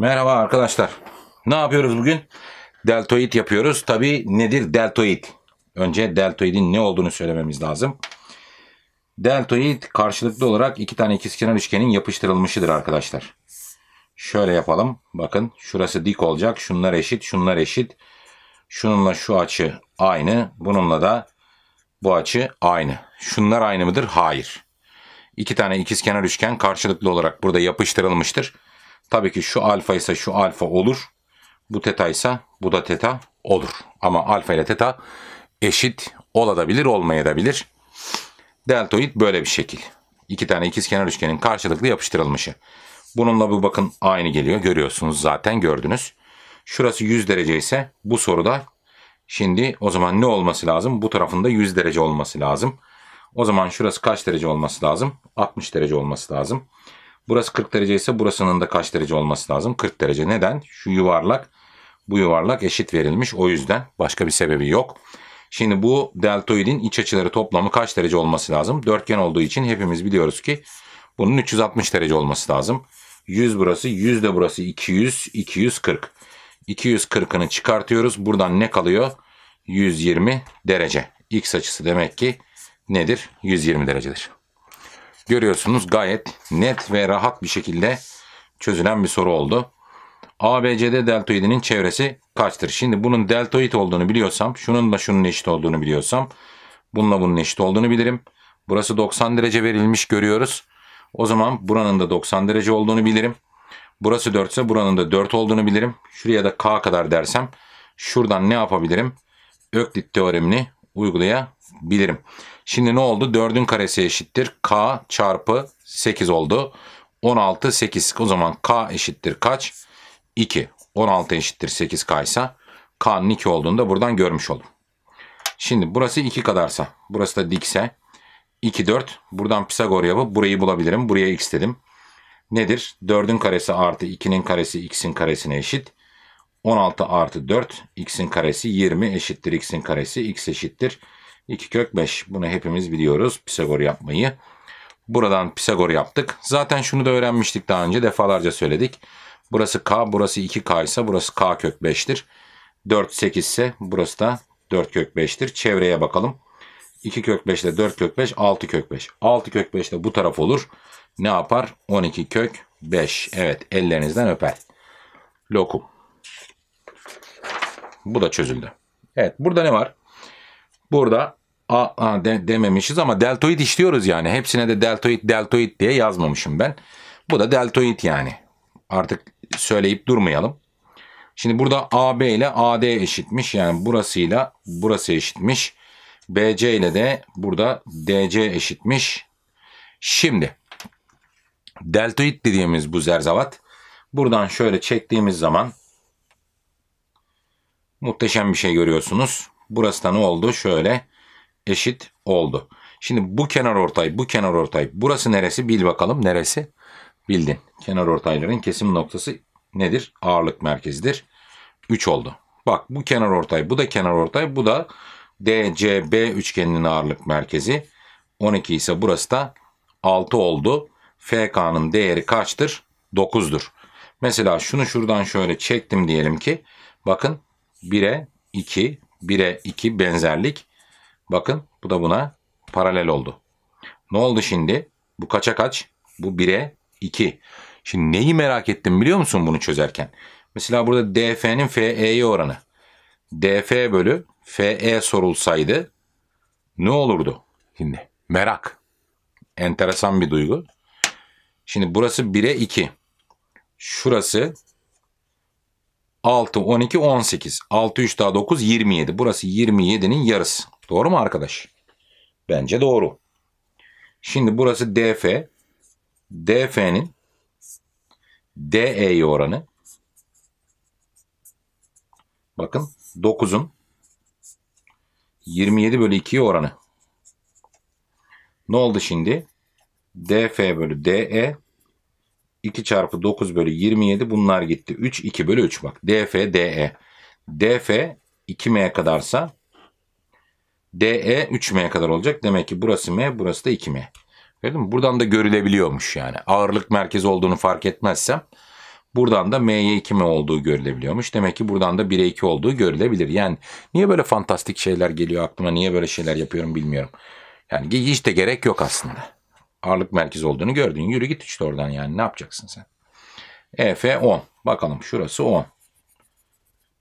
Merhaba arkadaşlar. Ne yapıyoruz bugün? Deltoid yapıyoruz. Tabi nedir deltoid? Önce deltoidin ne olduğunu söylememiz lazım. Deltoid karşılıklı olarak iki tane ikizkenar üçgenin yapıştırılmışıdır arkadaşlar. Şöyle yapalım. Bakın şurası dik olacak. Şunlar eşit, şunlar eşit. Şununla şu açı aynı. Bununla da bu açı aynı. Şunlar aynı mıdır? Hayır. İki tane ikizkenar üçgen karşılıklı olarak burada yapıştırılmıştır. Tabii ki şu alfa ise şu alfa olur. Bu teta ise bu da teta olur. Ama alfa ile teta eşit olabilir olmayabilir. Deltoid böyle bir şekil. İki tane ikiz kenar üçgenin karşılıklı yapıştırılmışı. Bununla bu bakın aynı geliyor. Görüyorsunuz zaten gördünüz. Şurası 100 derece ise bu soruda şimdi o zaman ne olması lazım? Bu tarafında 100 derece olması lazım. O zaman şurası kaç derece olması lazım? 60 derece olması lazım. Burası 40 derece ise burasının da kaç derece olması lazım? 40 derece. Neden? Şu yuvarlak bu yuvarlak eşit verilmiş. O yüzden başka bir sebebi yok. Şimdi bu deltoidin iç açıları toplamı kaç derece olması lazım? Dörtgen olduğu için hepimiz biliyoruz ki bunun 360 derece olması lazım. 100 burası, 100 de burası 200, 240. 240'ını çıkartıyoruz. Buradan ne kalıyor? 120 derece. X açısı demek ki nedir? 120 derecedir. Görüyorsunuz gayet net ve rahat bir şekilde çözülen bir soru oldu. ABCD deltoidinin çevresi kaçtır? Şimdi bunun deltoid olduğunu biliyorsam, şunun da şunun eşit olduğunu biliyorsam, bununla bunun eşit olduğunu bilirim. Burası 90 derece verilmiş görüyoruz. O zaman buranın da 90 derece olduğunu bilirim. Burası 4 ise buranın da 4 olduğunu bilirim. Şuraya da k kadar dersem şuradan ne yapabilirim? Öklit teoremini uygulayabilirim. Şimdi ne oldu? 4'ün karesi eşittir. K çarpı 8 oldu. 16, 8. O zaman K eşittir kaç? 2. 16 eşittir 8K ise K'nın 2 olduğunu da buradan görmüş oldum. Şimdi burası 2 kadarsa, burası da dikse 2, 4. Buradan Pisagor yapıp burayı bulabilirim. Buraya x dedim. Nedir? 4'ün karesi artı 2'nin karesi x'in karesine eşit. 16 artı 4 x'in karesi 20 eşittir x'in karesi x eşittir 2 kök 5. Bunu hepimiz biliyoruz Pisagor yapmayı. Buradan Pisagor yaptık. Zaten şunu da öğrenmiştik daha önce defalarca söyledik. Burası k, burası 2k ise burası k kök 5'tir. 4 8 ise burası da 4 kök 5'tir. Çevreye bakalım. 2 kök 5 ile 4 kök 5 6 kök 5. 6 kök 5 de bu taraf olur. Ne yapar? 12 kök 5. Evet ellerinizden öper. Lokum. Bu da çözüldü. Evet burada ne var? Burada A, a de, dememişiz ama deltoid işliyoruz yani. Hepsine de deltoid deltoid diye yazmamışım ben. Bu da deltoid yani. Artık söyleyip durmayalım. Şimdi burada AB ile AD eşitmiş. Yani burasıyla burası eşitmiş. BC ile de burada DC eşitmiş. Şimdi deltoid dediğimiz bu zerzavat buradan şöyle çektiğimiz zaman muhteşem bir şey görüyorsunuz. Burası da ne oldu? Şöyle eşit oldu. Şimdi bu kenar ortay, bu kenar ortay. Burası neresi? Bil bakalım neresi? Bildin. Kenar ortayların kesim noktası nedir? Ağırlık merkezidir. 3 oldu. Bak bu kenar ortay, bu da kenar ortay, bu da DCB üçgeninin ağırlık merkezi. 12 ise burası da 6 oldu. FK'nın değeri kaçtır? 9'dur. Mesela şunu şuradan şöyle çektim diyelim ki. Bakın 1'e 2, 1'e 2 benzerlik. Bakın bu da buna paralel oldu. Ne oldu şimdi? Bu kaça kaç? Bu 1'e 2. Şimdi neyi merak ettim biliyor musun bunu çözerken? Mesela burada DF'nin FE'ye oranı. DF bölü FE sorulsaydı ne olurdu? Şimdi merak. Enteresan bir duygu. Şimdi burası 1'e 2. Şurası 6, 12, 18. 6, 3 daha 9, 27. Burası 27'nin yarısı. Doğru mu arkadaş? Bence doğru. Şimdi burası DF. DF'nin DE'ye oranı. Bakın 9'un 27 bölü 2'ye oranı. Ne oldu şimdi? DF bölü DE 2 çarpı 9 bölü 27 bunlar gitti. 3 2 bölü 3 bak. DF DE. DF 2M kadarsa DE 3M kadar olacak. Demek ki burası M burası da 2M. Gördün mü? Buradan da görülebiliyormuş yani. Ağırlık merkezi olduğunu fark etmezsem buradan da M'ye 2M olduğu görülebiliyormuş. Demek ki buradan da 1'e 2 olduğu görülebilir. Yani niye böyle fantastik şeyler geliyor aklıma? Niye böyle şeyler yapıyorum bilmiyorum. Yani hiç de gerek yok aslında ağırlık merkezi olduğunu gördün. Yürü git işte oradan yani ne yapacaksın sen? EF 10. Bakalım şurası 10.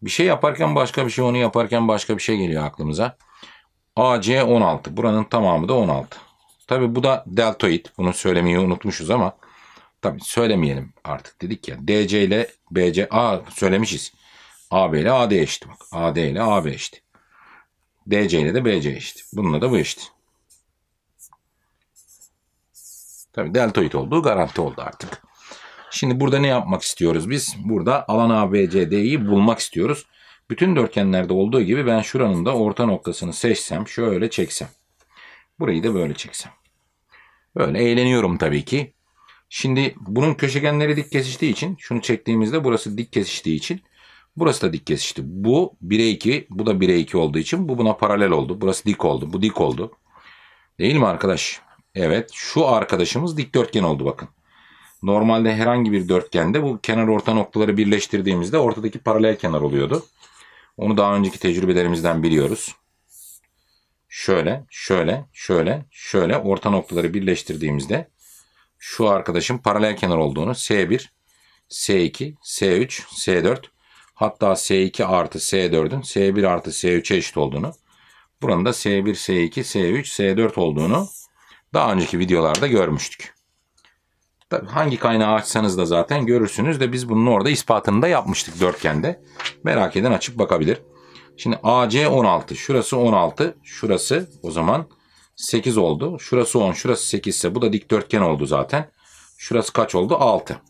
Bir şey yaparken başka bir şey, onu yaparken başka bir şey geliyor aklımıza. AC 16. Buranın tamamı da 16. Tabi bu da deltoid. Bunu söylemeyi unutmuşuz ama tabi söylemeyelim artık dedik ya. DC ile BC A söylemişiz. AB ile AD eşit bak. AD ile AB eşit. DC ile de BC eşit. Bununla da bu eşit. Tabii deltoid olduğu garanti oldu artık. Şimdi burada ne yapmak istiyoruz biz? Burada alan ABCD'yi bulmak istiyoruz. Bütün dörtgenlerde olduğu gibi ben şuranın da orta noktasını seçsem, şöyle çeksem. Burayı da böyle çeksem. Böyle eğleniyorum tabii ki. Şimdi bunun köşegenleri dik kesiştiği için, şunu çektiğimizde burası dik kesiştiği için, burası da dik kesişti. Bu 1'e 2, bu da 1'e 2 olduğu için bu buna paralel oldu. Burası dik oldu, bu dik oldu. Değil mi arkadaş? Evet şu arkadaşımız dikdörtgen oldu bakın. Normalde herhangi bir dörtgende bu kenar orta noktaları birleştirdiğimizde ortadaki paralel kenar oluyordu. Onu daha önceki tecrübelerimizden biliyoruz. Şöyle, şöyle, şöyle, şöyle orta noktaları birleştirdiğimizde şu arkadaşın paralel kenar olduğunu S1, S2, S3, S4 hatta S2 artı S4'ün S1 artı S3'e eşit olduğunu buranın da S1, S2, S3, S4 olduğunu daha önceki videolarda görmüştük. Tabii hangi kaynağı açsanız da zaten görürsünüz de biz bunun orada ispatını da yapmıştık dörtgende. Merak eden açık bakabilir. Şimdi AC 16. Şurası 16. Şurası o zaman 8 oldu. Şurası 10. Şurası 8 ise bu da dikdörtgen oldu zaten. Şurası kaç oldu? 6.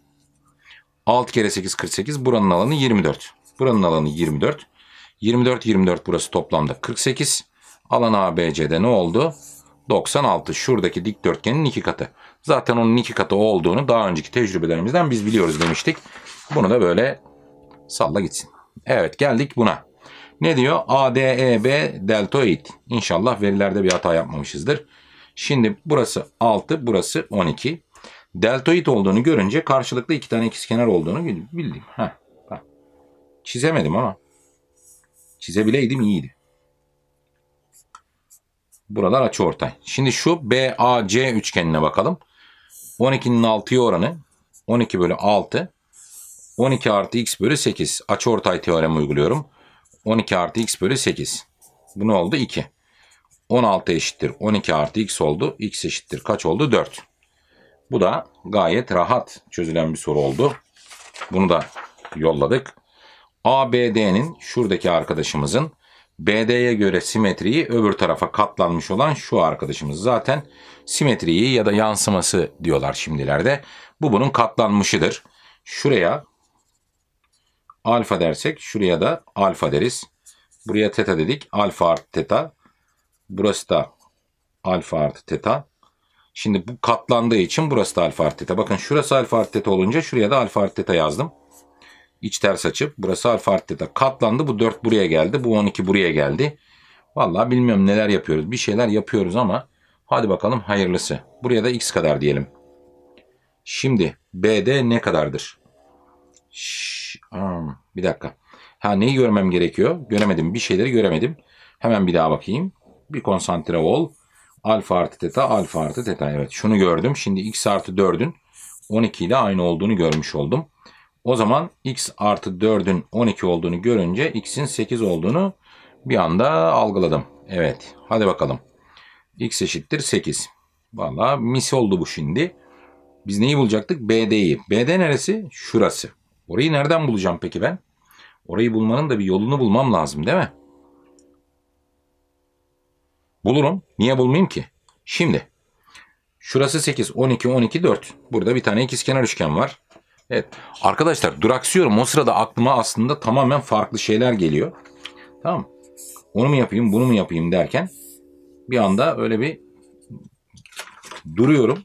6 kere 8 48. Buranın alanı 24. Buranın alanı 24. 24 24 burası toplamda 48. Alan ABC'de ne oldu? 96 şuradaki dikdörtgenin iki katı. Zaten onun iki katı olduğunu daha önceki tecrübelerimizden biz biliyoruz demiştik. Bunu da böyle salla gitsin. Evet geldik buna. Ne diyor? ADEB deltoid. İnşallah verilerde bir hata yapmamışızdır. Şimdi burası 6, burası 12. Deltoid olduğunu görünce karşılıklı iki tane ikizkenar olduğunu bildim. Heh, Çizemedim ama. Çizebileydim iyiydi. Buralar açı ortay. Şimdi şu BAC üçgenine bakalım. 12'nin 6'ya oranı 12 bölü 6. 12 artı x bölü 8. Açı ortay teoremi uyguluyorum. 12 artı x bölü 8. Bu ne oldu? 2. 16 eşittir. 12 artı x oldu. x eşittir. Kaç oldu? 4. Bu da gayet rahat çözülen bir soru oldu. Bunu da yolladık. ABD'nin şuradaki arkadaşımızın BD'ye göre simetriyi öbür tarafa katlanmış olan şu arkadaşımız. Zaten simetriyi ya da yansıması diyorlar şimdilerde. Bu bunun katlanmışıdır. Şuraya alfa dersek şuraya da alfa deriz. Buraya teta dedik. Alfa artı teta. Burası da alfa artı teta. Şimdi bu katlandığı için burası da alfa artı teta. Bakın şurası alfa artı teta olunca şuraya da alfa artı teta yazdım. İç ters açıp burası alfa arttı da katlandı. Bu 4 buraya geldi. Bu 12 buraya geldi. Vallahi bilmiyorum neler yapıyoruz. Bir şeyler yapıyoruz ama hadi bakalım hayırlısı. Buraya da x kadar diyelim. Şimdi BD ne kadardır? Şş, hmm, bir dakika. Ha neyi görmem gerekiyor? Göremedim. Bir şeyleri göremedim. Hemen bir daha bakayım. Bir konsantre ol. Alfa artı teta, alfa artı teta. Evet şunu gördüm. Şimdi x artı 4'ün 12 ile aynı olduğunu görmüş oldum. O zaman x artı 4'ün 12 olduğunu görünce x'in 8 olduğunu bir anda algıladım. Evet hadi bakalım. x eşittir 8. Valla mis oldu bu şimdi. Biz neyi bulacaktık? BD'yi. BD neresi? Şurası. Orayı nereden bulacağım peki ben? Orayı bulmanın da bir yolunu bulmam lazım değil mi? Bulurum. Niye bulmayayım ki? Şimdi. Şurası 8, 12, 12, 4. Burada bir tane ikizkenar üçgen var. Evet. Arkadaşlar duraksıyorum. O sırada aklıma aslında tamamen farklı şeyler geliyor. Tamam Onu mu yapayım, bunu mu yapayım derken bir anda öyle bir duruyorum.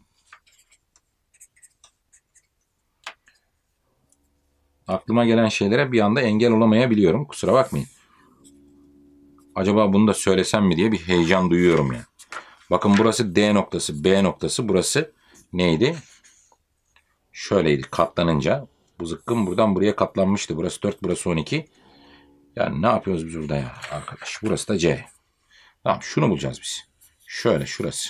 Aklıma gelen şeylere bir anda engel olamayabiliyorum. Kusura bakmayın. Acaba bunu da söylesem mi diye bir heyecan duyuyorum yani. Bakın burası D noktası, B noktası. Burası neydi? şöyleydi katlanınca. Bu zıkkım buradan buraya katlanmıştı. Burası 4, burası 12. Yani ne yapıyoruz biz burada ya arkadaş? Burası da C. Tamam şunu bulacağız biz. Şöyle şurası.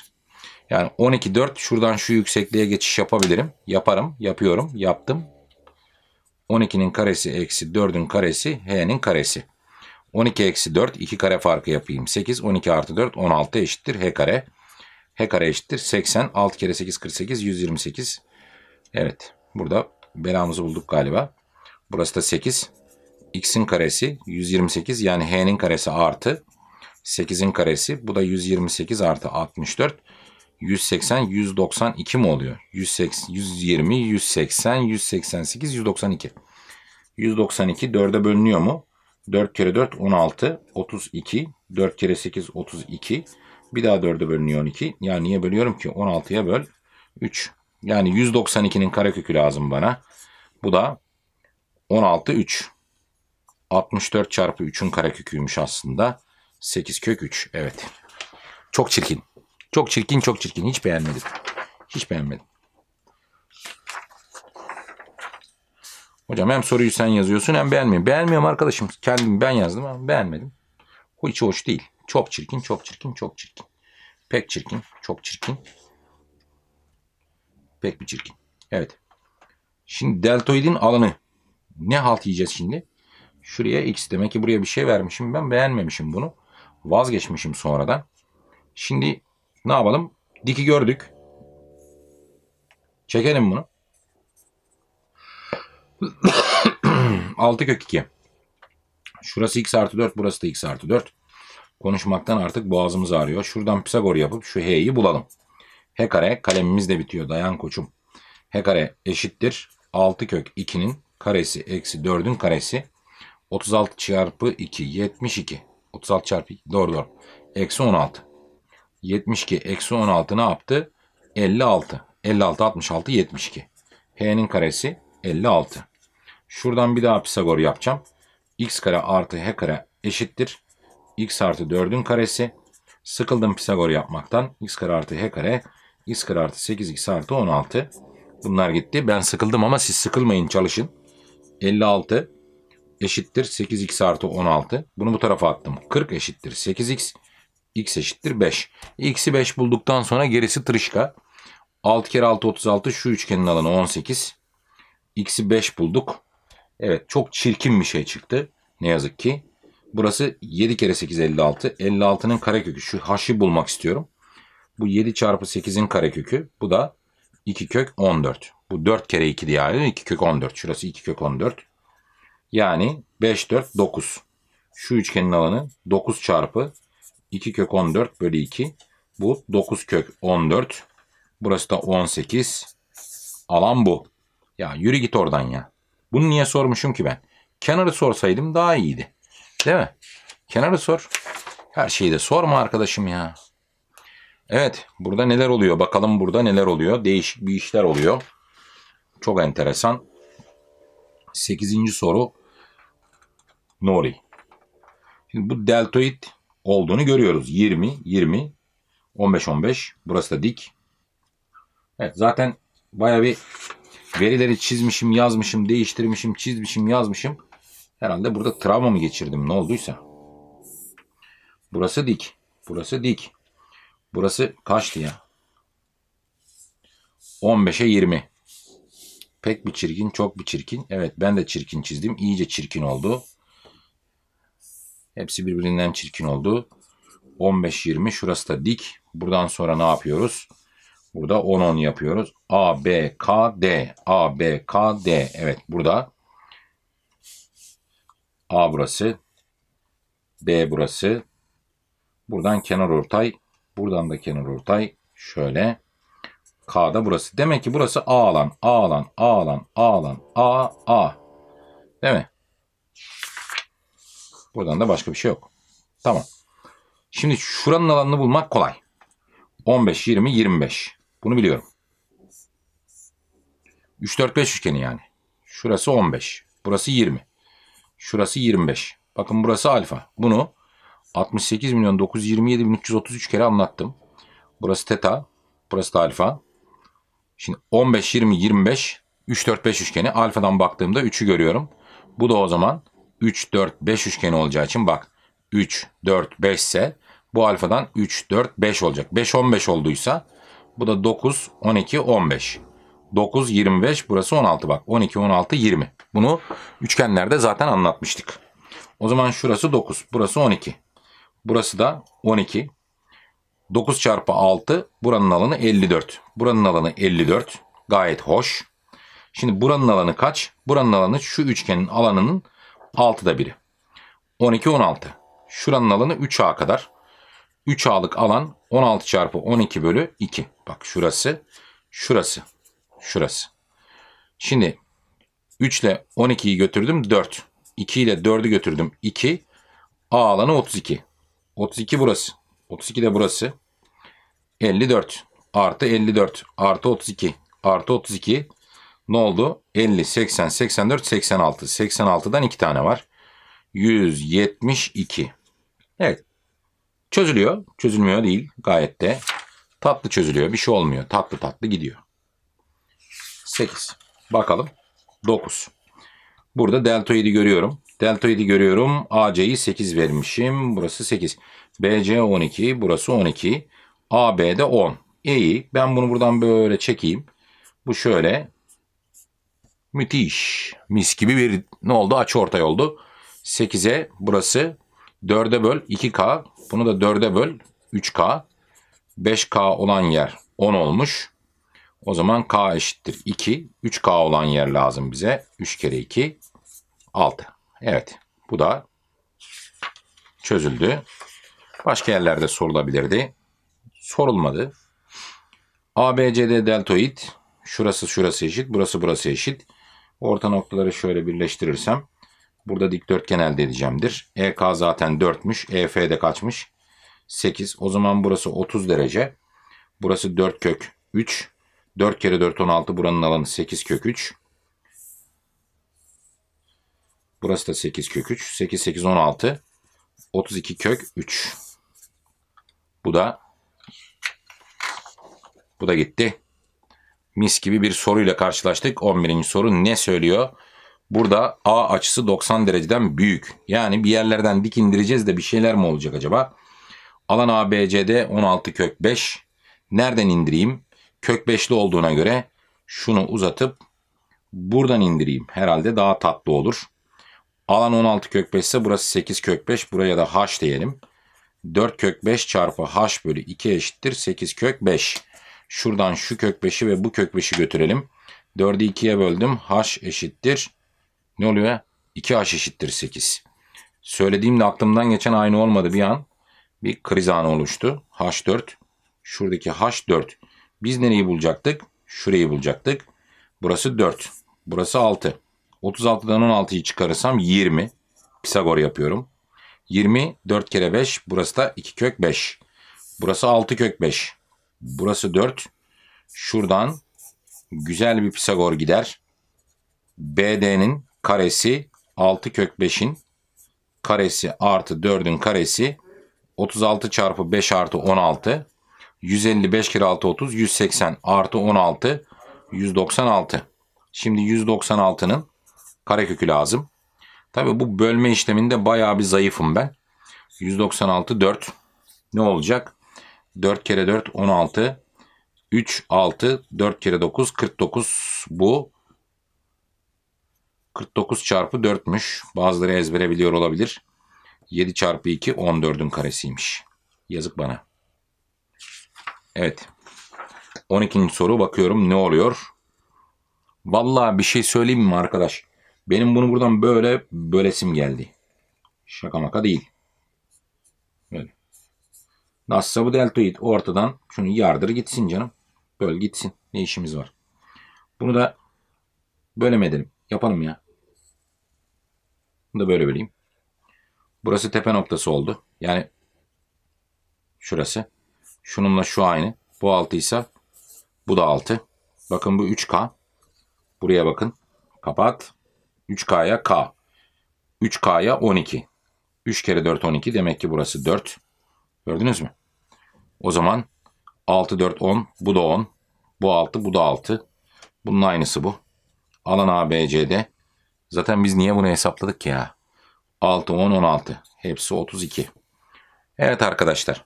Yani 12, 4 şuradan şu yüksekliğe geçiş yapabilirim. Yaparım, yapıyorum, yaptım. 12'nin karesi eksi 4'ün karesi H'nin karesi. 12 eksi 4 2 kare farkı yapayım. 8 12 artı 4 16 eşittir H kare. H kare eşittir 80. 6 kere 8 48 128. Evet. Burada belamızı bulduk galiba. Burası da 8. X'in karesi 128 yani H'nin karesi artı 8'in karesi. Bu da 128 artı 64. 180, 192 mi oluyor? 180, 120, 180, 188, 192. 192 4'e bölünüyor mu? 4 kere 4 16, 32. 4 kere 8 32. Bir daha 4'e bölünüyor 12. Yani niye bölüyorum ki? 16'ya böl 3. Yani 192'nin karekökü lazım bana. Bu da 16 3. 64 çarpı 3'ün kareköküymüş aslında. 8 kök 3. Evet. Çok çirkin. Çok çirkin, çok çirkin. Hiç beğenmedim. Hiç beğenmedim. Hocam hem soruyu sen yazıyorsun hem beğenmiyorum. Beğenmiyorum arkadaşım. Kendim ben yazdım ama beğenmedim. Hiç hoş değil. Çok çirkin, çok çirkin, çok çirkin. Pek çirkin, çok çirkin. Pek bir çirkin. Evet. Şimdi deltoidin alanı. Ne halt yiyeceğiz şimdi? Şuraya x demek ki buraya bir şey vermişim. Ben beğenmemişim bunu. Vazgeçmişim sonradan. Şimdi ne yapalım? Diki gördük. Çekelim bunu. 6 kök 2. Şurası x artı 4. Burası da x artı 4. Konuşmaktan artık boğazımız ağrıyor. Şuradan Pisagor yapıp şu h'yi bulalım. H kare kalemimiz de bitiyor dayan koçum. H kare eşittir 6 kök 2'nin karesi eksi 4'ün karesi 36 çarpı 2 72. 36 çarpı 2 doğru doğru. Eksi 16. 72 eksi 16 ne yaptı? 56. 56 66 72. H'nin karesi 56. Şuradan bir daha Pisagor yapacağım. X kare artı H kare eşittir. X artı 4'ün karesi. Sıkıldım Pisagor yapmaktan. X kare artı H kare 140 artı 8 x artı 16. Bunlar gitti. Ben sıkıldım ama siz sıkılmayın çalışın. 56 eşittir 8x artı 16. Bunu bu tarafa attım. 40 eşittir 8x. x eşittir 5. x'i 5 bulduktan sonra gerisi tırışka. 6 kere 6 36 şu üçgenin alanı 18. x'i 5 bulduk. Evet çok çirkin bir şey çıktı. Ne yazık ki. Burası 7 kere 8 56. 56'nın karekökü. Şu h'ı bulmak istiyorum. Bu 7 çarpı 8'in karekökü. Bu da 2 kök 14. Bu 4 kere 2 diye yani 2 kök 14. Şurası 2 kök 14. Yani 5, 4, 9. Şu üçgenin alanı 9 çarpı 2 kök 14 bölü 2. Bu 9 kök 14. Burası da 18. Alan bu. Ya yürü git oradan ya. Bunu niye sormuşum ki ben? Kenarı sorsaydım daha iyiydi. Değil mi? Kenarı sor. Her şeyi de sorma arkadaşım ya. Evet burada neler oluyor bakalım burada neler oluyor. Değişik bir işler oluyor. Çok enteresan. 8. soru Nori. Şimdi bu deltoid olduğunu görüyoruz. 20, 20, 15, 15. Burası da dik. Evet zaten baya bir verileri çizmişim, yazmışım, değiştirmişim, çizmişim, yazmışım. Herhalde burada travma mı geçirdim ne olduysa. Burası dik. Burası dik. Burası kaçtı ya? 15'e 20. Pek bir çirkin, çok bir çirkin. Evet ben de çirkin çizdim. İyice çirkin oldu. Hepsi birbirinden çirkin oldu. 15-20 şurası da dik. Buradan sonra ne yapıyoruz? Burada 10-10 yapıyoruz. A, B, K, D. A, B, K, D. Evet burada. A burası. B burası. Buradan kenar ortay Buradan da kenar ortay şöyle. K'da burası. Demek ki burası A alan, A alan, A alan, A alan, A, A. Değil mi? Buradan da başka bir şey yok. Tamam. Şimdi şuranın alanını bulmak kolay. 15, 20, 25. Bunu biliyorum. 3, 4, 5 üçgeni yani. Şurası 15. Burası 20. Şurası 25. Bakın burası alfa. Bunu 68 milyon 927 333 kere anlattım. Burası teta. Burası da alfa. Şimdi 15, 20, 25, 3, 4, 5 üçgeni. Alfadan baktığımda 3'ü görüyorum. Bu da o zaman 3, 4, 5 üçgeni olacağı için bak 3, 4, 5 ise bu alfadan 3, 4, 5 olacak. 5, 15 olduysa bu da 9, 12, 15. 9, 25 burası 16 bak. 12, 16, 20. Bunu üçgenlerde zaten anlatmıştık. O zaman şurası 9, burası 12. Burası da 12. 9 çarpı 6 buranın alanı 54. Buranın alanı 54. Gayet hoş. Şimdi buranın alanı kaç? Buranın alanı şu üçgenin alanının 6'da biri. 12 16. Şuranın alanı 3A kadar. 3A'lık alan 16 çarpı 12 bölü 2. Bak şurası, şurası, şurası. Şimdi 3 ile 12'yi götürdüm 4. 2 ile 4'ü götürdüm 2. A alanı 32. 32 burası. 32 de burası. 54 artı 54 artı 32 artı 32 ne oldu? 50, 80, 84, 86. 86'dan 2 tane var. 172. Evet. Çözülüyor. Çözülmüyor değil. Gayet de tatlı çözülüyor. Bir şey olmuyor. Tatlı tatlı gidiyor. 8. Bakalım. 9. Burada deltoidi görüyorum. Deltoidi görüyorum. AC'yi 8 vermişim. Burası 8. BC 12. Burası 12. AB'de 10. İyi. Ben bunu buradan böyle çekeyim. Bu şöyle. Müthiş. Mis gibi bir ne oldu? Aç ortay oldu. 8'e burası 4'e böl 2K. Bunu da 4'e böl 3K. 5K olan yer 10 olmuş. O zaman K eşittir 2. 3K olan yer lazım bize. 3 kere 2 6. Evet. Bu da çözüldü. Başka yerlerde sorulabilirdi. Sorulmadı. ABCD deltoid. Şurası şurası eşit. Burası burası eşit. Orta noktaları şöyle birleştirirsem burada dikdörtgen elde edeceğimdir. EK zaten 4'müş. EF de kaçmış? 8. O zaman burası 30 derece. Burası 4 kök 3. 4 kere 4 16 buranın alanı 8 kök 3. Burası da 8 kök 3. 8, 8, 16. 32 kök 3. Bu da bu da gitti. Mis gibi bir soruyla karşılaştık. 11. soru ne söylüyor? Burada A açısı 90 dereceden büyük. Yani bir yerlerden dik indireceğiz de bir şeyler mi olacak acaba? Alan ABCD 16 kök 5. Nereden indireyim? Kök 5'li olduğuna göre şunu uzatıp buradan indireyim. Herhalde daha tatlı olur. Alan 16 kök 5 ise burası 8 kök 5. Buraya da h diyelim. 4 kök 5 çarpı h bölü 2 eşittir 8 kök 5. Şuradan şu kök 5'i ve bu kök 5'i götürelim. 4'ü 2'ye böldüm. h eşittir. Ne oluyor? 2h eşittir 8. Söylediğimde aklımdan geçen aynı olmadı bir an. Bir kriz anı oluştu. h4. Şuradaki h4. Biz nereyi bulacaktık? Şurayı bulacaktık. Burası 4. Burası 6. 36'dan 16'yı çıkarırsam 20. Pisagor yapıyorum. 20 4 kere 5 burası da 2 kök 5. Burası 6 kök 5. Burası 4. Şuradan güzel bir Pisagor gider. BD'nin karesi 6 kök 5'in karesi artı 4'ün karesi 36 çarpı 5 artı 16 155 kere 6 30 180 artı 16 196. Şimdi 196'nın karekökü lazım. Tabi bu bölme işleminde bayağı bir zayıfım ben. 196 4 ne olacak? 4 kere 4 16 3 6 4 kere 9 49 bu 49 çarpı 4'müş. Bazıları ezbere biliyor olabilir. 7 çarpı 2 14'ün karesiymiş. Yazık bana. Evet. 12. soru bakıyorum ne oluyor? Vallahi bir şey söyleyeyim mi arkadaş? Benim bunu buradan böyle bölesim geldi. Şaka maka değil. Böyle. Nasılsa bu deltoid ortadan şunu yardır gitsin canım. böyle gitsin. Ne işimiz var? Bunu da böyle edelim. Yapalım ya. Bunu da böyle böleyim. Burası tepe noktası oldu. Yani şurası. Şununla şu aynı. Bu 6 ise bu da 6. Bakın bu 3K. Buraya bakın. Kapat. 3K'ya K. 3K'ya 12. 3 kere 4 12 demek ki burası 4. Gördünüz mü? O zaman 6 4 10 bu da 10. Bu 6 bu da 6. Bunun aynısı bu. Alan ABCD, Zaten biz niye bunu hesapladık ki ya? 6 10 16. Hepsi 32. Evet arkadaşlar.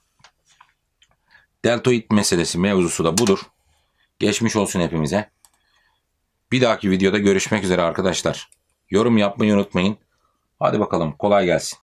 Deltoid meselesi mevzusu da budur. Geçmiş olsun hepimize. Bir dahaki videoda görüşmek üzere arkadaşlar. Yorum yapmayı unutmayın. Hadi bakalım kolay gelsin.